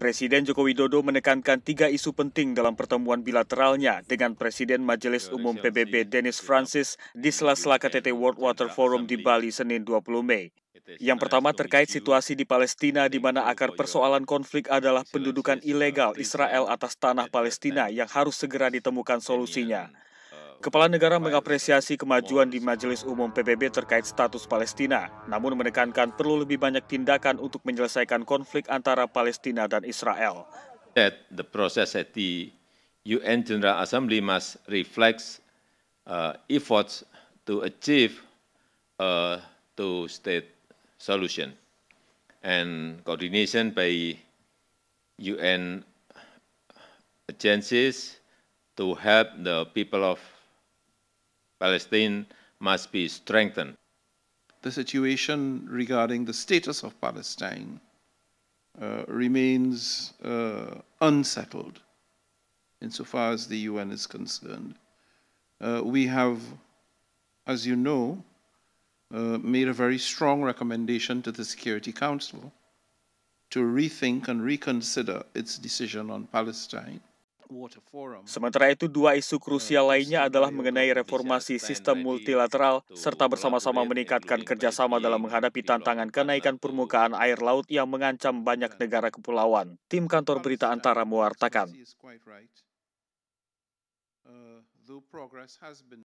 Presiden Joko Widodo menekankan tiga isu penting dalam pertemuan bilateralnya dengan Presiden Majelis Umum PBB Dennis Francis di sela-sela KTT World Water Forum di Bali Senin 20 Mei. Yang pertama terkait situasi di Palestina di mana akar persoalan konflik adalah pendudukan ilegal Israel atas tanah Palestina yang harus segera ditemukan solusinya. Kepala negara mengapresiasi kemajuan di Majelis Umum PBB terkait status Palestina, namun menekankan perlu lebih banyak tindakan untuk menyelesaikan konflik antara Palestina dan Israel. That the process at the UN General Assembly must reflect uh, efforts to achieve a uh, two-state solution and coordination by UN agencies to help the people of Palestine must be strengthened. The situation regarding the status of Palestine uh, remains uh, unsettled insofar as the UN is concerned. Uh, we have, as you know, uh, made a very strong recommendation to the Security Council to rethink and reconsider its decision on Palestine Sementara itu, dua isu eh, krusial lainnya adalah mengenai reformasi sistem multilateral serta bersama-sama meningkatkan kerjasama dalam menghadapi tantangan kenaikan permukaan air laut yang mengancam banyak negara kepulauan. Tim kantor berita Antara mewartakan.